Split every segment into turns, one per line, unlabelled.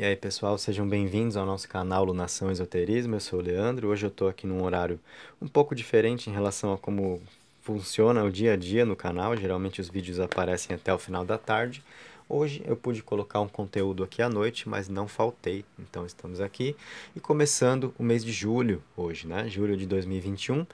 E aí, pessoal, sejam bem-vindos ao nosso canal Lunação Esoterismo. Eu sou o Leandro. Hoje eu estou aqui num horário um pouco diferente em relação a como funciona o dia a dia no canal. Geralmente os vídeos aparecem até o final da tarde. Hoje eu pude colocar um conteúdo aqui à noite, mas não faltei. Então estamos aqui e começando o mês de julho hoje, né? Julho de 2021.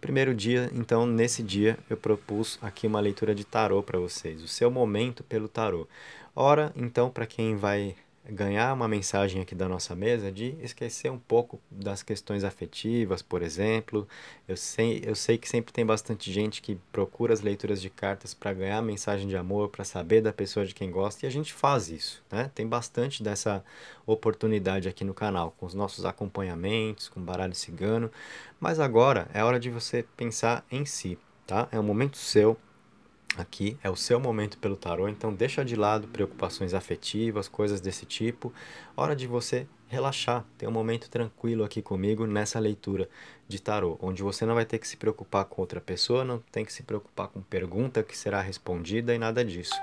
Primeiro dia, então nesse dia eu propus aqui uma leitura de tarô para vocês, o seu momento pelo tarô. Ora, então para quem vai ganhar uma mensagem aqui da nossa mesa de esquecer um pouco das questões afetivas, por exemplo. Eu sei, eu sei que sempre tem bastante gente que procura as leituras de cartas para ganhar mensagem de amor, para saber da pessoa de quem gosta, e a gente faz isso, né? Tem bastante dessa oportunidade aqui no canal, com os nossos acompanhamentos, com o baralho cigano, mas agora é hora de você pensar em si, tá? É um momento seu, Aqui é o seu momento pelo tarô, então deixa de lado preocupações afetivas, coisas desse tipo. Hora de você relaxar, ter um momento tranquilo aqui comigo nessa leitura de tarô, onde você não vai ter que se preocupar com outra pessoa, não tem que se preocupar com pergunta que será respondida e nada disso.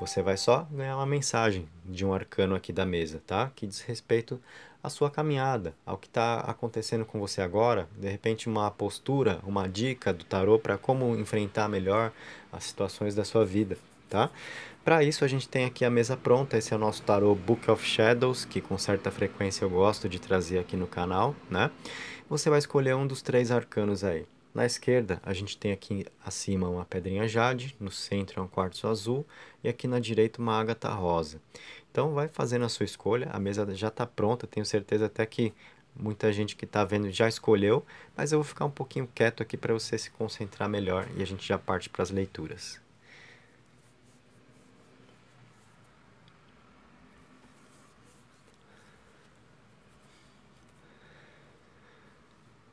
Você vai só ganhar uma mensagem de um arcano aqui da mesa, tá? Que diz respeito à sua caminhada, ao que está acontecendo com você agora, de repente uma postura, uma dica do tarô para como enfrentar melhor as situações da sua vida tá? Para isso a gente tem aqui a mesa pronta, esse é o nosso tarot Book of Shadows, que com certa frequência eu gosto de trazer aqui no canal, né? Você vai escolher um dos três arcanos aí. Na esquerda, a gente tem aqui acima uma pedrinha jade, no centro é um quartzo azul e aqui na direita uma ágata rosa. Então vai fazendo a sua escolha, a mesa já está pronta, tenho certeza até que muita gente que está vendo já escolheu, mas eu vou ficar um pouquinho quieto aqui para você se concentrar melhor e a gente já parte para as leituras.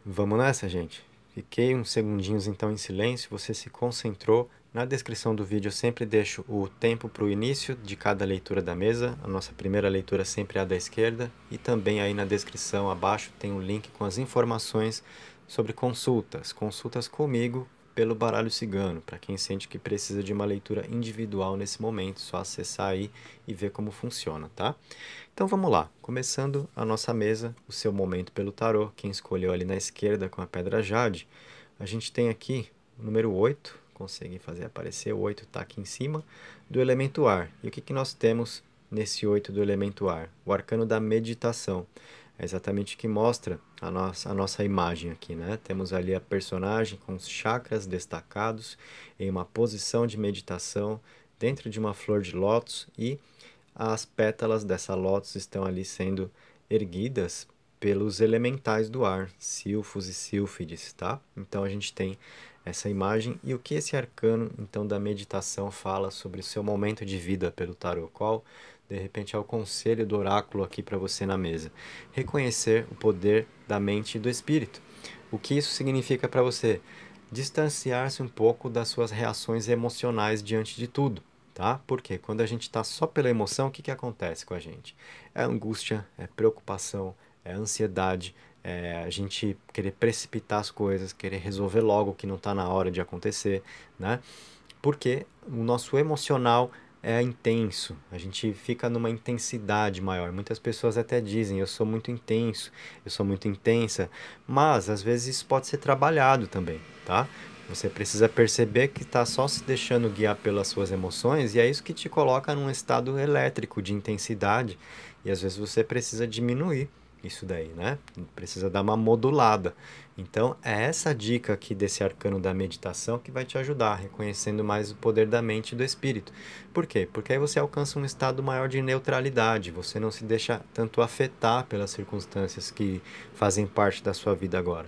Vamos nessa, gente. Fiquei uns segundinhos então em silêncio, você se concentrou. Na descrição do vídeo eu sempre deixo o tempo para o início de cada leitura da mesa. A nossa primeira leitura sempre é a da esquerda. E também aí na descrição abaixo tem um link com as informações sobre consultas. Consultas comigo pelo baralho cigano. Para quem sente que precisa de uma leitura individual nesse momento, só acessar aí e ver como funciona, tá? Então vamos lá, começando a nossa mesa, o seu momento pelo tarô, quem escolheu ali na esquerda com a pedra jade, a gente tem aqui o número 8, conseguem fazer aparecer, o 8 tá aqui em cima, do elemento ar. E o que, que nós temos nesse 8 do elemento ar? O arcano da meditação. É exatamente o que mostra a nossa, a nossa imagem aqui, né? Temos ali a personagem com os chakras destacados em uma posição de meditação dentro de uma flor de lótus e as pétalas dessa lótus estão ali sendo erguidas pelos elementais do ar, silfos e silfides, tá? Então a gente tem essa imagem e o que esse arcano então da meditação fala sobre o seu momento de vida pelo tarot, qual de repente é o conselho do oráculo aqui para você na mesa. Reconhecer o poder da mente e do espírito. O que isso significa para você? Distanciar-se um pouco das suas reações emocionais diante de tudo, tá? Porque quando a gente está só pela emoção, o que, que acontece com a gente? É angústia, é preocupação, é ansiedade, é a gente querer precipitar as coisas, querer resolver logo o que não está na hora de acontecer, né? Porque o nosso emocional é intenso, a gente fica numa intensidade maior. Muitas pessoas até dizem: eu sou muito intenso, eu sou muito intensa, mas às vezes isso pode ser trabalhado também, tá? Você precisa perceber que está só se deixando guiar pelas suas emoções e é isso que te coloca num estado elétrico de intensidade e às vezes você precisa diminuir isso daí, né? Precisa dar uma modulada. Então, é essa dica aqui desse arcano da meditação que vai te ajudar, reconhecendo mais o poder da mente e do espírito. Por quê? Porque aí você alcança um estado maior de neutralidade, você não se deixa tanto afetar pelas circunstâncias que fazem parte da sua vida agora.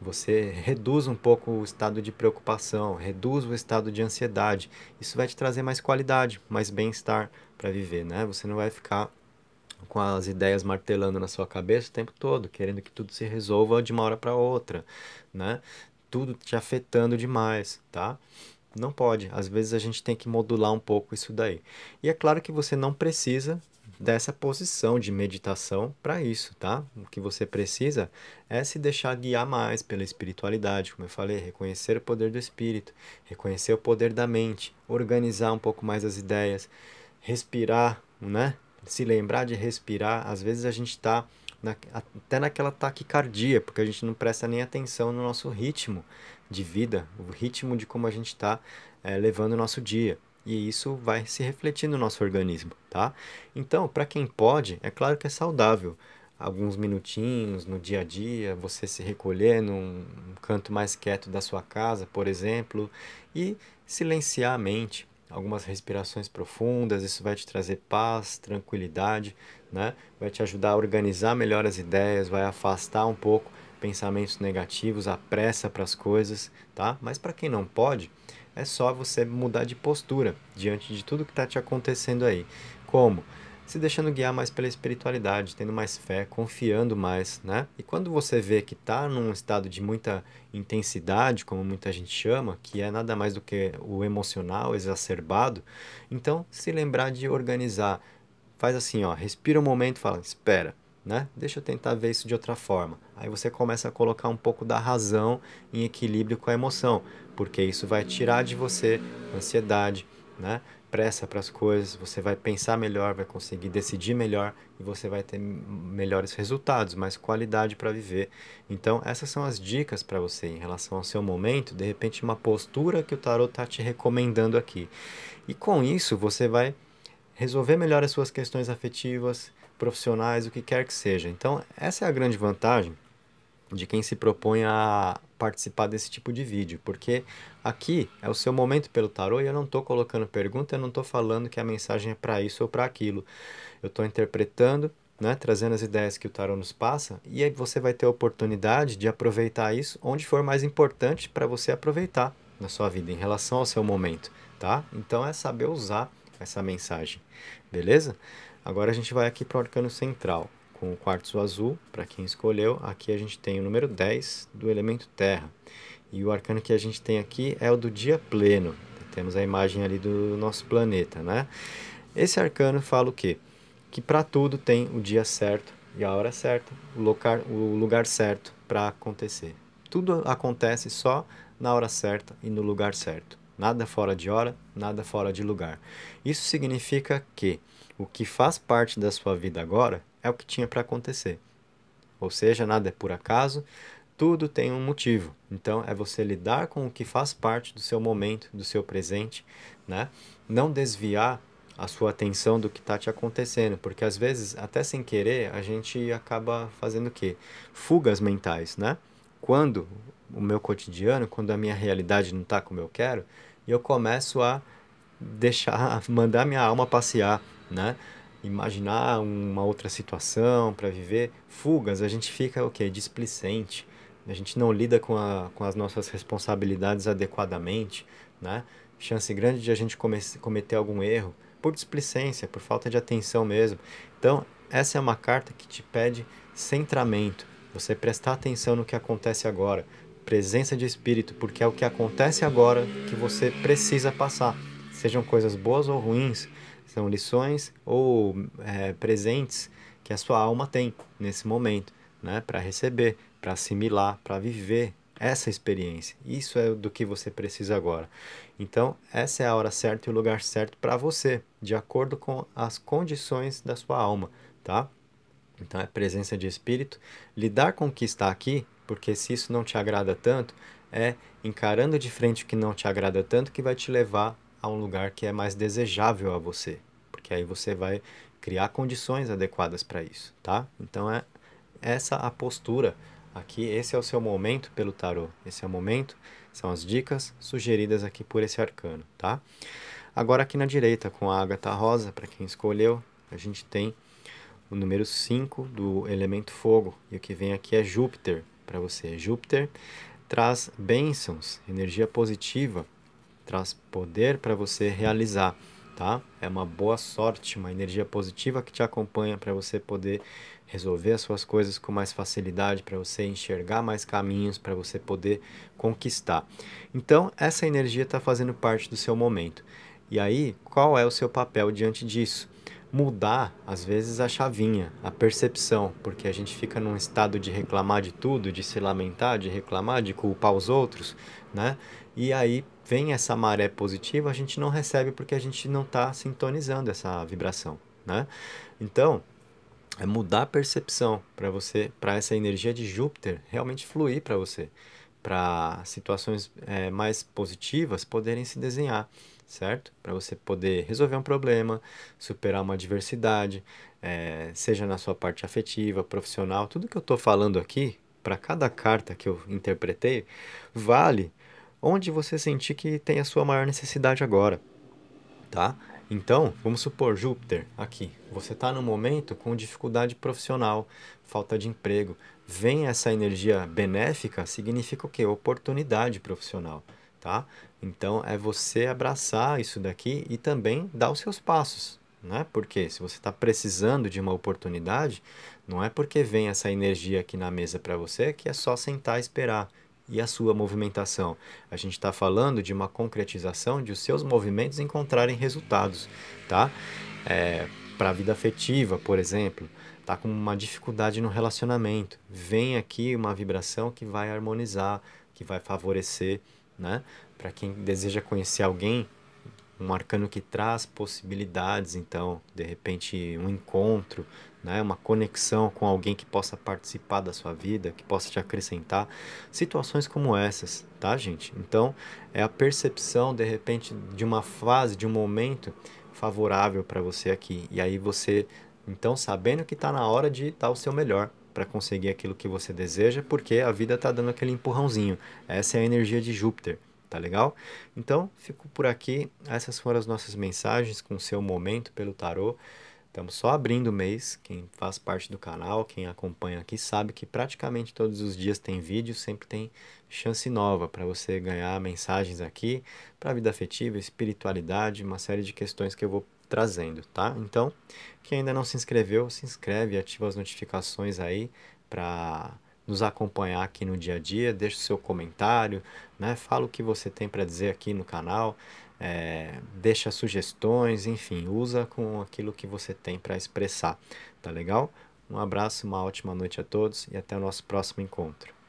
Você reduz um pouco o estado de preocupação, reduz o estado de ansiedade. Isso vai te trazer mais qualidade, mais bem-estar para viver, né? Você não vai ficar com as ideias martelando na sua cabeça o tempo todo, querendo que tudo se resolva de uma hora para outra, né? Tudo te afetando demais, tá? Não pode. Às vezes a gente tem que modular um pouco isso daí. E é claro que você não precisa dessa posição de meditação para isso, tá? O que você precisa é se deixar guiar mais pela espiritualidade, como eu falei, reconhecer o poder do espírito, reconhecer o poder da mente, organizar um pouco mais as ideias, respirar, né? se lembrar de respirar, às vezes a gente está na, até naquela taquicardia, porque a gente não presta nem atenção no nosso ritmo de vida, o ritmo de como a gente está é, eh, levando o nosso dia. E isso vai se refletir no nosso organismo, tá? Então, para quem pode, é claro que é saudável. Alguns minutinhos no dia a dia, você se recolher num canto mais quieto da sua casa, por exemplo, e silenciar a mente algumas respirações profundas, isso vai te trazer paz, tranquilidade, né? Vai te ajudar a organizar melhor as ideias, vai afastar um pouco pensamentos negativos, a pressa para as coisas, tá? Mas para quem não pode, é só você mudar de postura diante de tudo que está te acontecendo aí. Como? se deixando guiar mais pela espiritualidade, tendo mais fé, confiando mais, né? E quando você vê que está num estado de muita intensidade, como muita gente chama, que é nada mais do que o emocional exacerbado, então se lembrar de organizar, faz assim, ó, respira um momento, fala, espera, né? Deixa eu tentar ver isso de outra forma. Aí você começa a colocar um pouco da razão em equilíbrio com a emoção, porque isso vai tirar de você ansiedade, né? pressa para as coisas, você vai pensar melhor, vai conseguir decidir melhor e você vai ter melhores resultados, mais qualidade para viver. Então, essas são as dicas para você em relação ao seu momento, de repente uma postura que o tarot está te recomendando aqui. E com isso, você vai resolver melhor as suas questões afetivas, profissionais, o que quer que seja. Então, essa é a grande vantagem de quem se propõe a participar desse tipo de vídeo, porque aqui é o seu momento pelo tarô e eu não estou colocando pergunta, eu não estou falando que a mensagem é para isso ou para aquilo. Eu estou interpretando, né, trazendo as ideias que o tarô nos passa e aí você vai ter a oportunidade de aproveitar isso onde for mais importante para você aproveitar na sua vida em relação ao seu momento, tá? Então é saber usar essa mensagem, beleza? Agora a gente vai aqui para o arcano central com o quartzo azul, para quem escolheu. Aqui a gente tem o número 10 do elemento terra. E o arcano que a gente tem aqui é o do dia pleno. Temos a imagem ali do nosso planeta, né? Esse arcano fala o quê? Que para tudo tem o dia certo e a hora certa, o lugar, o lugar certo para acontecer. Tudo acontece só na hora certa e no lugar certo. Nada fora de hora, nada fora de lugar. Isso significa que o que faz parte da sua vida agora é o que tinha para acontecer. Ou seja, nada é por acaso, tudo tem um motivo. Então é você lidar com o que faz parte do seu momento, do seu presente, né? Não desviar a sua atenção do que está te acontecendo, porque às vezes, até sem querer, a gente acaba fazendo o quê? Fugas mentais, né? Quando o meu cotidiano, quando a minha realidade não está como eu quero, eu começo a deixar, mandar minha alma passear, né? imaginar uma outra situação para viver. Fugas, a gente fica o quê? Displicente. A gente não lida com, a, com as nossas responsabilidades adequadamente, né? Chance grande de a gente come, cometer algum erro por displicência, por falta de atenção mesmo. Então, essa é uma carta que te pede centramento, você prestar atenção no que acontece agora, presença de espírito, porque é o que acontece agora que você precisa passar. Sejam coisas boas ou ruins, são lições ou é, presentes que a sua alma tem nesse momento, né? Para receber, para assimilar, para viver essa experiência. Isso é do que você precisa agora. Então, essa é a hora certa e o lugar certo para você, de acordo com as condições da sua alma, tá? Então, é presença de espírito. Lidar com o que está aqui, porque se isso não te agrada tanto, é encarando de frente o que não te agrada tanto que vai te levar a um lugar que é mais desejável a você, porque aí você vai criar condições adequadas para isso, tá? Então é essa a postura aqui, esse é o seu momento pelo tarô, esse é o momento, são as dicas sugeridas aqui por esse arcano, tá? Agora aqui na direita com a ágata rosa, para quem escolheu, a gente tem o número 5 do elemento fogo, e o que vem aqui é Júpiter para você. Júpiter traz bênçãos, energia positiva traz poder para você realizar, tá? É uma boa sorte, uma energia positiva que te acompanha para você poder resolver as suas coisas com mais facilidade, para você enxergar mais caminhos, para você poder conquistar. Então, essa energia está fazendo parte do seu momento. E aí, qual é o seu papel diante disso? mudar, às vezes, a chavinha, a percepção, porque a gente fica num estado de reclamar de tudo, de se lamentar, de reclamar, de culpar os outros, né? E aí vem essa maré positiva, a gente não recebe porque a gente não está sintonizando essa vibração, né? Então, é mudar a percepção para você, para essa energia de Júpiter realmente fluir para você, para situações é, mais positivas poderem se desenhar, certo? Para você poder resolver um problema, superar uma adversidade, é, seja na sua parte afetiva, profissional, tudo que eu estou falando aqui, para cada carta que eu interpretei, vale onde você sentir que tem a sua maior necessidade agora, tá? Então, vamos supor, Júpiter, aqui, você está no momento com dificuldade profissional, falta de emprego. Vem essa energia benéfica, significa o quê? Oportunidade profissional, tá? Então, é você abraçar isso daqui e também dar os seus passos, né? Porque se você está precisando de uma oportunidade, não é porque vem essa energia aqui na mesa para você que é só sentar e esperar e a sua movimentação. A gente está falando de uma concretização de os seus movimentos encontrarem resultados, tá? É, Para a vida afetiva, por exemplo, tá com uma dificuldade no relacionamento, vem aqui uma vibração que vai harmonizar, que vai favorecer, né? Para quem deseja conhecer alguém, um arcano que traz possibilidades, então, de repente, um encontro, né, uma conexão com alguém que possa participar da sua vida, que possa te acrescentar, situações como essas, tá, gente? Então, é a percepção, de repente, de uma fase, de um momento favorável para você aqui. E aí você, então, sabendo que está na hora de dar o seu melhor, para conseguir aquilo que você deseja, porque a vida está dando aquele empurrãozinho. Essa é a energia de Júpiter tá legal? Então, fico por aqui. Essas foram as nossas mensagens com o seu momento pelo tarô. Estamos só abrindo o mês. Quem faz parte do canal, quem acompanha aqui, sabe que praticamente todos os dias tem vídeo, sempre tem chance nova para você ganhar mensagens aqui para a vida afetiva, espiritualidade, uma série de questões que eu vou trazendo, tá? Então, quem ainda não se inscreveu, se inscreve, ativa as notificações aí para nos acompanhar aqui no dia a dia, deixe seu comentário, né? fala o que você tem para dizer aqui no canal, é, deixa sugestões, enfim, usa com aquilo que você tem para expressar, tá legal? Um abraço, uma ótima noite a todos e até o nosso próximo encontro.